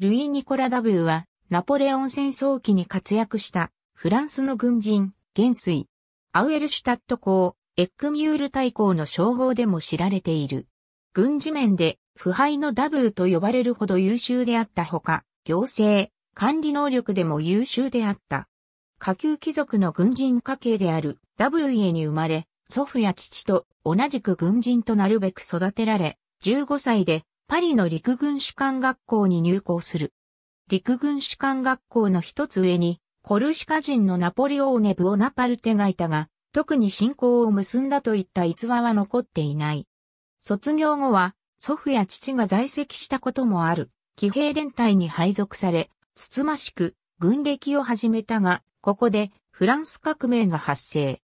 ルイ・ニコラ・ダブーは、ナポレオン戦争期に活躍した、フランスの軍人、元帥、アウエルシュタット公、エックミュール大公の称号でも知られている。軍事面で、腐敗のダブーと呼ばれるほど優秀であったほか、行政、管理能力でも優秀であった。下級貴族の軍人家系であるダブー家に生まれ、祖父や父と同じく軍人となるべく育てられ、15歳でパリの陸軍士官学校に入校する。陸軍士官学校の一つ上に、コルシカ人のナポリオーネ・ブオナパルテがいたが、特に信仰を結んだといった逸話は残っていない。卒業後は、祖父や父が在籍したこともある、騎兵連隊に配属され、つつましく、軍歴を始めたが、ここで、フランス革命が発生。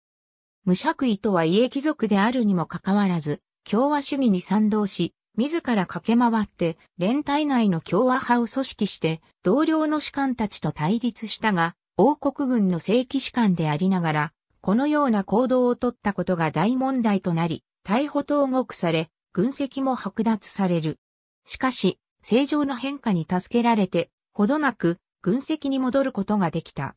無爵位とは家貴族であるにもかかわらず、共和主義に賛同し、自ら駆け回って連隊内の共和派を組織して同僚の士官たちと対立したが、王国軍の正規士官でありながら、このような行動をとったことが大問題となり、逮捕投獄され、軍籍も剥奪される。しかし、正常の変化に助けられて、ほどなく軍籍に戻ることができた。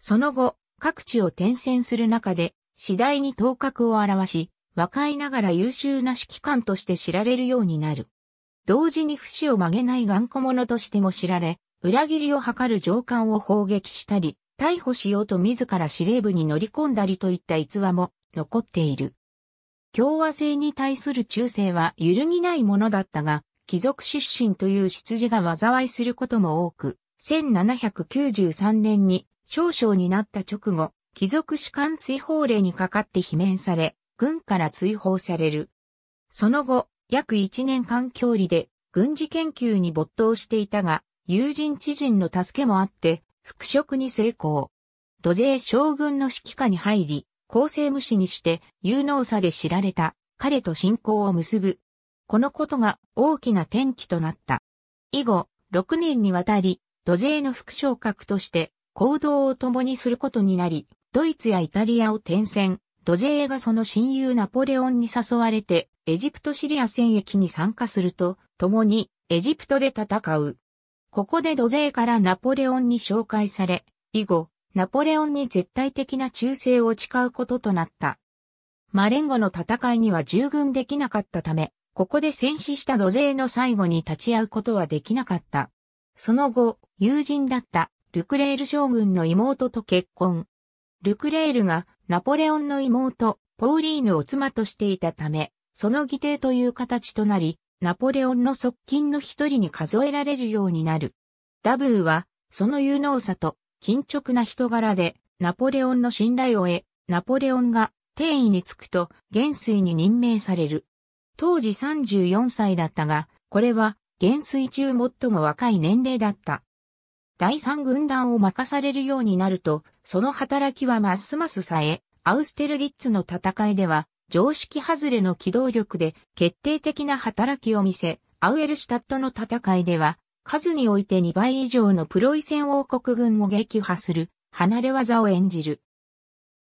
その後、各地を転戦する中で、次第に頭角を現し、若いながら優秀な指揮官として知られるようになる。同時に節を曲げない頑固者としても知られ、裏切りを図る上官を砲撃したり、逮捕しようと自ら司令部に乗り込んだりといった逸話も残っている。共和制に対する忠誠は揺るぎないものだったが、貴族出身という出自が災いすることも多く、1793年に少将になった直後、貴族士官追放令にかかって罷免され、軍から追放される。その後、約1年間距離で軍事研究に没頭していたが、友人知人の助けもあって、復職に成功。土勢将軍の指揮下に入り、厚生無視にして有能さで知られた彼と信仰を結ぶ。このことが大きな転機となった。以後、6年にわたり、土勢の副将格として行動を共にすることになり、ドイツやイタリアを転戦、ドジがその親友ナポレオンに誘われて、エジプトシリア戦役に参加すると、共にエジプトで戦う。ここでドジからナポレオンに紹介され、以後、ナポレオンに絶対的な忠誠を誓うこととなった。マレンゴの戦いには従軍できなかったため、ここで戦死した土勢の最後に立ち会うことはできなかった。その後、友人だったルクレール将軍の妹と結婚。ルクレールがナポレオンの妹、ポーリーヌを妻としていたため、その義弟という形となり、ナポレオンの側近の一人に数えられるようになる。ダブーは、その有能さと、緊直な人柄で、ナポレオンの信頼を得、ナポレオンが定位につくと元帥に任命される。当時34歳だったが、これは元帥中最も若い年齢だった。第三軍団を任されるようになると、その働きはますますさえ、アウステルギッツの戦いでは、常識外れの機動力で決定的な働きを見せ、アウエルシュタットの戦いでは、数において2倍以上のプロイセン王国軍を撃破する、離れ技を演じる。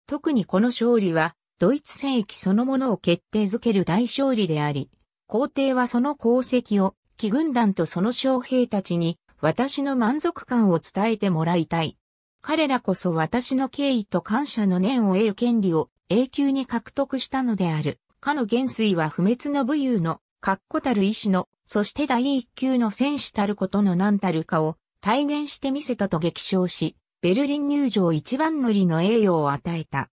特にこの勝利は、ドイツ戦役そのものを決定づける大勝利であり、皇帝はその功績を、騎軍団とその将兵たちに私の満足感を伝えてもらいたい。彼らこそ私の敬意と感謝の念を得る権利を永久に獲得したのである。かの元帥は不滅の武勇の、確固たる意志の、そして第一級の戦士たることの何たるかを体現してみせたと激賞し、ベルリン入場一番乗りの栄誉を与えた。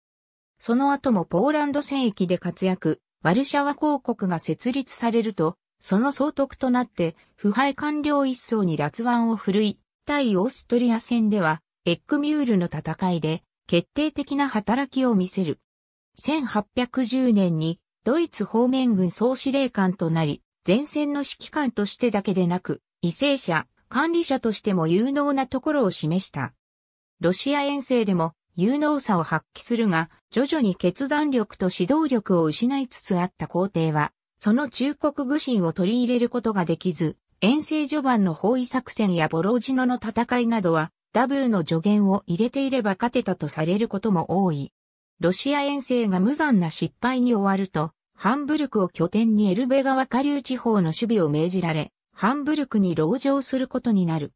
その後もポーランド戦役で活躍、ワルシャワ公国が設立されると、その総督となって、腐敗官僚一層に辣腕を振るい、対オーストリア戦では、エックミュールの戦いで、決定的な働きを見せる。1810年に、ドイツ方面軍総司令官となり、前線の指揮官としてだけでなく、異性者、管理者としても有能なところを示した。ロシア遠征でも有能さを発揮するが、徐々に決断力と指導力を失いつつあった皇帝は、その忠告愚心を取り入れることができず、遠征序盤の包囲作戦やボロジノの戦いなどは、ダブーの助言を入れていれば勝てたとされることも多い。ロシア遠征が無残な失敗に終わると、ハンブルクを拠点にエルベ川下流地方の守備を命じられ、ハンブルクに籠城することになる。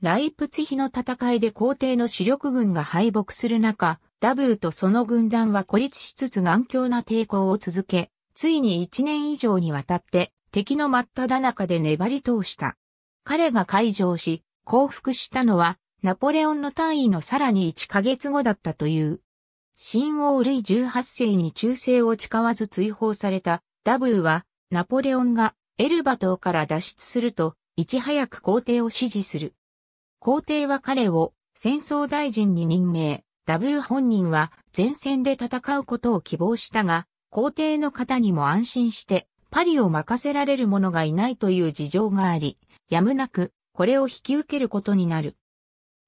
ライプツヒの戦いで皇帝の主力軍が敗北する中、ダブーとその軍団は孤立しつつ頑強な抵抗を続け、ついに1年以上にわたって敵の真っ只中で粘り通した。彼が解場し、降伏したのは、ナポレオンの単位のさらに1ヶ月後だったという。新王類18世に忠誠を誓わず追放されたダブーは、ナポレオンがエルバ島から脱出すると、いち早く皇帝を支持する。皇帝は彼を戦争大臣に任命、ダブー本人は前線で戦うことを希望したが、皇帝の方にも安心してパリを任せられる者がいないという事情があり、やむなくこれを引き受けることになる。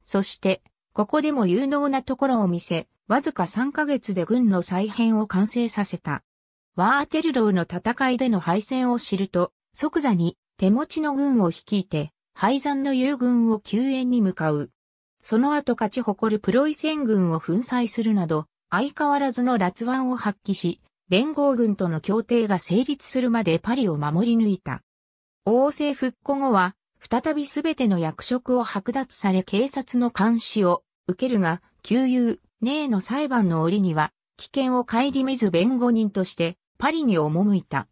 そして、ここでも有能なところを見せ、わずか3ヶ月で軍の再編を完成させた。ワーテルローの戦いでの敗戦を知ると、即座に手持ちの軍を率いて、敗山の友軍を救援に向かう。その後勝ち誇るプロイセン軍を粉砕するなど、相変わらずの辣腕を発揮し、連合軍との協定が成立するまでパリを守り抜いた。王政復古後は、再びすべての役職を剥奪され警察の監視を受けるが、旧友、ネーの裁判の折には、危険を顧みず弁護人として、パリに赴いた。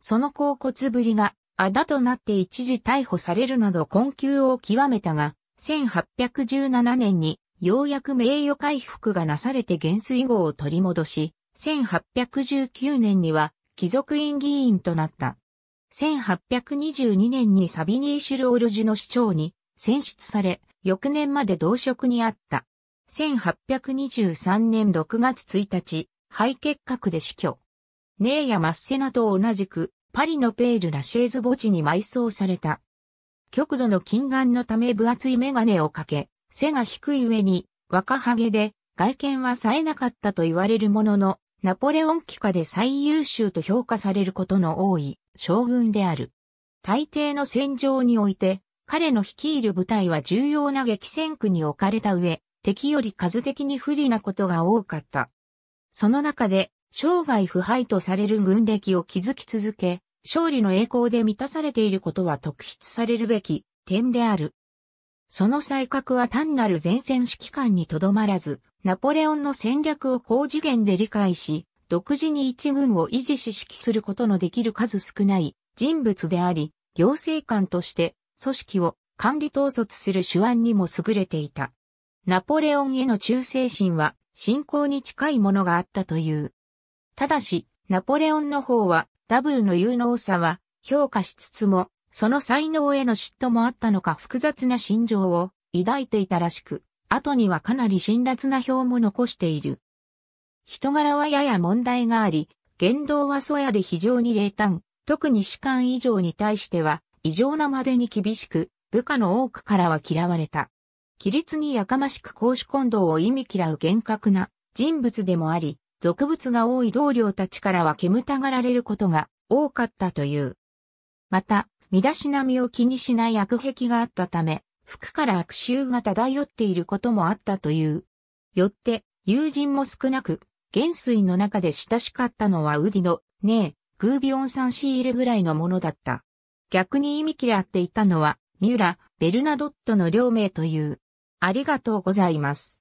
その甲骨ぶりが、あだとなって一時逮捕されるなど困窮を極めたが、1817年に、ようやく名誉回復がなされて元帥号を取り戻し、1819年には貴族院議員となった。1822年にサビニー・シュロールジュの市長に選出され、翌年まで同職にあった。1823年6月1日、肺結核で死去。ネーヤ・マッセナと同じく、パリのペール・ラシェーズ墓地に埋葬された。極度の近眼のため分厚いメガネをかけ、背が低い上に、若ハゲで、外見は冴えなかったと言われるものの、ナポレオン期下で最優秀と評価されることの多い将軍である。大抵の戦場において、彼の率いる部隊は重要な激戦区に置かれた上、敵より数的に不利なことが多かった。その中で、生涯腐敗とされる軍歴を築き続け、勝利の栄光で満たされていることは特筆されるべき点である。その才覚は単なる前線指揮官にとどまらず、ナポレオンの戦略を高次元で理解し、独自に一軍を維持し指揮することのできる数少ない人物であり、行政官として組織を管理統率する手腕にも優れていた。ナポレオンへの忠誠心は信仰に近いものがあったという。ただし、ナポレオンの方はダブルの有能さは評価しつつも、その才能への嫉妬もあったのか複雑な心情を抱いていたらしく、後にはかなり辛辣な表も残している。人柄はやや問題があり、言動はそやで非常に冷淡、特に士官以上に対しては、異常なまでに厳しく、部下の多くからは嫌われた。規律にやかましく公私混同を意味嫌う厳格な人物でもあり、俗物が多い同僚たちからは煙たがられることが多かったという。また、身だしなみを気にしない悪癖があったため、服から悪臭が漂っていることもあったという。よって、友人も少なく、元帥の中で親しかったのはウディの、ねえ、グービオンさんシールぐらいのものだった。逆に意味嫌っていたのは、ミュラ、ベルナドットの両名という。ありがとうございます。